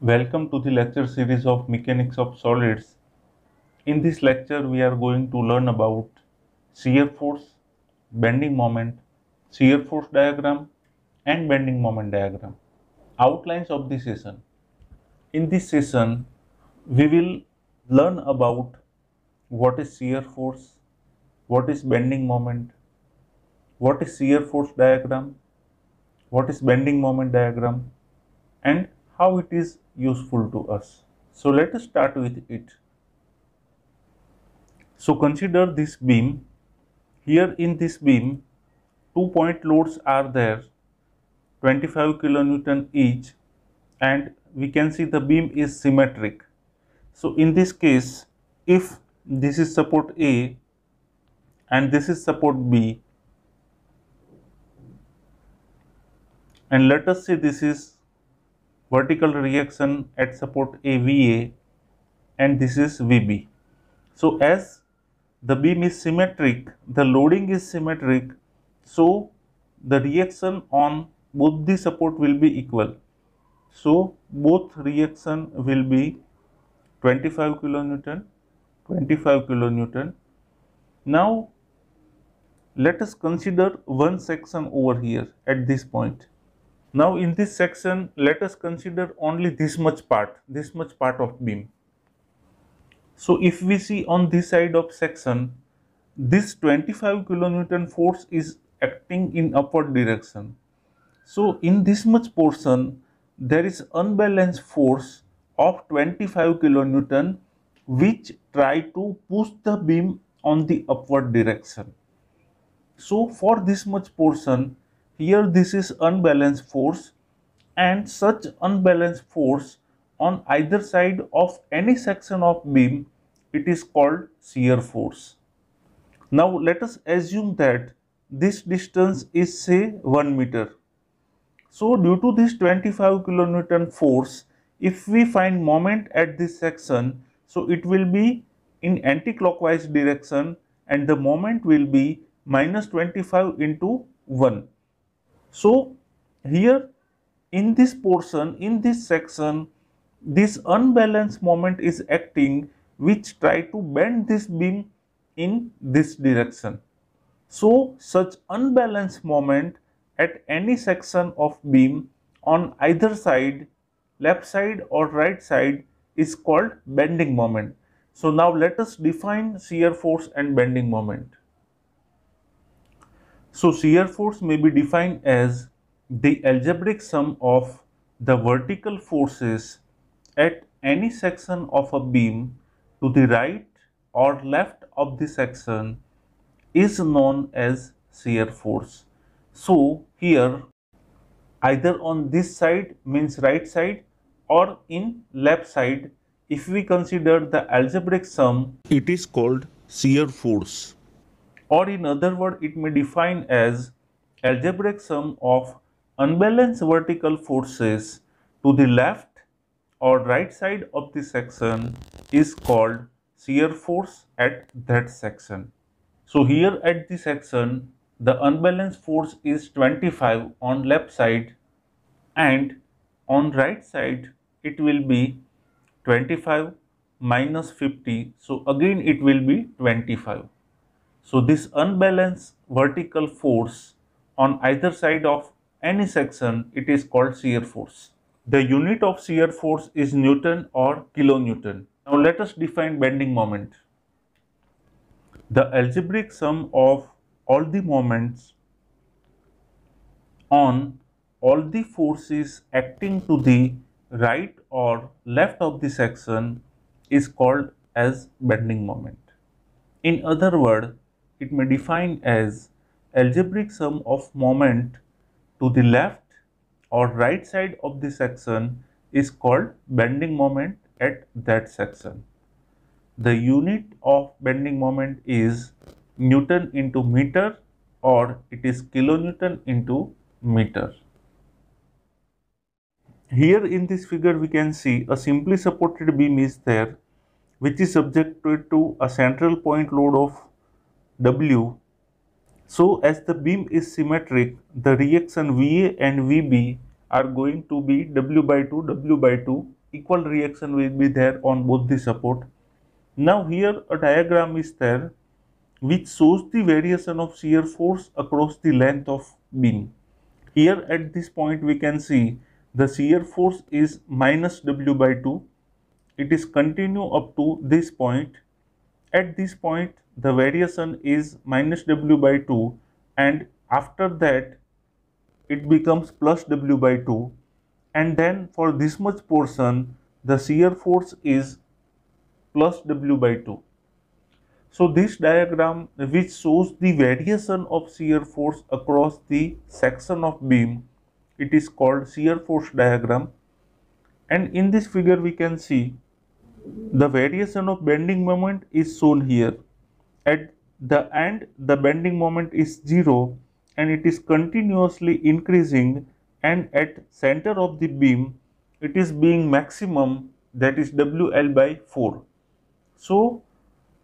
Welcome to the lecture series of Mechanics of Solids. In this lecture we are going to learn about shear force, bending moment, shear force diagram and bending moment diagram. Outlines of this session. In this session we will learn about what is shear force, what is bending moment, what is shear force diagram, what is bending moment diagram and how it is useful to us. So let us start with it. So consider this beam. Here in this beam, two point loads are there, 25 kilonewton each and we can see the beam is symmetric. So in this case, if this is support A and this is support B and let us say this is vertical reaction at support AVA and this is VB. So as the beam is symmetric, the loading is symmetric, so the reaction on both the support will be equal. So both reaction will be 25 kilonewton, 25 kilonewton. Now let us consider one section over here at this point. Now in this section, let us consider only this much part, this much part of beam. So if we see on this side of section, this 25 kilonewton force is acting in upward direction. So in this much portion, there is unbalanced force of 25 kilonewton which try to push the beam on the upward direction. So for this much portion, here this is unbalanced force and such unbalanced force on either side of any section of beam it is called shear force. Now let us assume that this distance is say 1 meter. So due to this 25 kilonewton force if we find moment at this section so it will be in anticlockwise direction and the moment will be minus 25 into 1 so here in this portion in this section this unbalanced moment is acting which try to bend this beam in this direction so such unbalanced moment at any section of beam on either side left side or right side is called bending moment so now let us define shear force and bending moment so shear force may be defined as the algebraic sum of the vertical forces at any section of a beam to the right or left of the section is known as shear force. So here either on this side means right side or in left side if we consider the algebraic sum it is called shear force or in other word it may define as algebraic sum of unbalanced vertical forces to the left or right side of the section is called shear force at that section. So here at the section the unbalanced force is 25 on left side and on right side it will be 25 minus 50 so again it will be 25 so this unbalanced vertical force on either side of any section, it is called shear force. The unit of shear force is Newton or kilonewton. Now let us define bending moment. The algebraic sum of all the moments on all the forces acting to the right or left of the section is called as bending moment. In other words, it may define as algebraic sum of moment to the left or right side of the section is called bending moment at that section. The unit of bending moment is Newton into meter or it is kilonewton into meter. Here in this figure we can see a simply supported beam is there which is subjected to a central point load of W. So as the beam is symmetric, the reaction VA and VB are going to be W by 2, W by 2, equal reaction will be there on both the support. Now here a diagram is there which shows the variation of shear force across the length of beam. Here at this point we can see the shear force is minus W by 2. It is continue up to this point. At this point the variation is minus w by 2 and after that it becomes plus w by 2 and then for this much portion the shear force is plus w by 2. So this diagram which shows the variation of shear force across the section of beam it is called shear force diagram and in this figure we can see the variation of bending moment is shown here at the end the bending moment is 0 and it is continuously increasing and at center of the beam it is being maximum that is WL by 4. So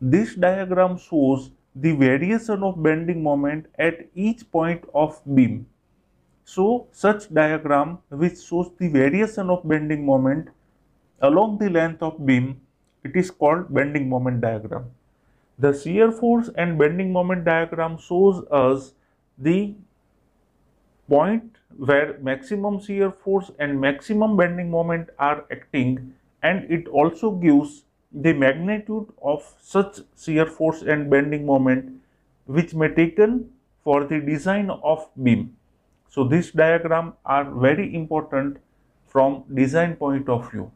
this diagram shows the variation of bending moment at each point of beam. So such diagram which shows the variation of bending moment along the length of beam it is called bending moment diagram. The shear force and bending moment diagram shows us the point where maximum shear force and maximum bending moment are acting and it also gives the magnitude of such shear force and bending moment which may taken for the design of beam. So this diagram are very important from design point of view.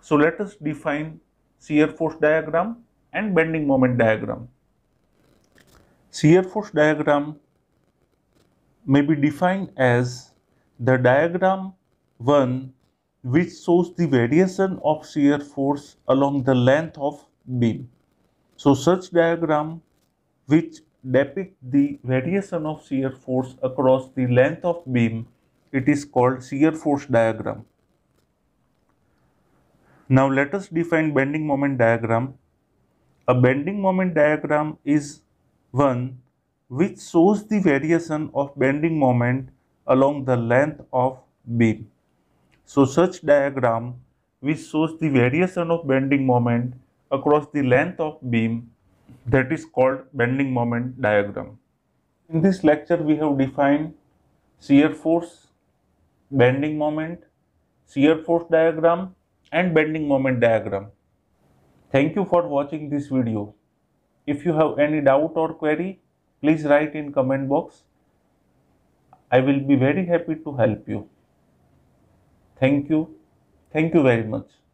So let us define shear force diagram and bending moment diagram. Shear force diagram may be defined as the diagram 1 which shows the variation of shear force along the length of beam. So such diagram which depict the variation of shear force across the length of beam, it is called shear force diagram. Now let us define bending moment diagram a bending moment diagram is one which shows the variation of bending moment along the length of beam. So such diagram which shows the variation of bending moment across the length of beam that is called bending moment diagram. In this lecture we have defined shear force, bending moment, shear force diagram and bending moment diagram. Thank you for watching this video. If you have any doubt or query, please write in comment box. I will be very happy to help you. Thank you. Thank you very much.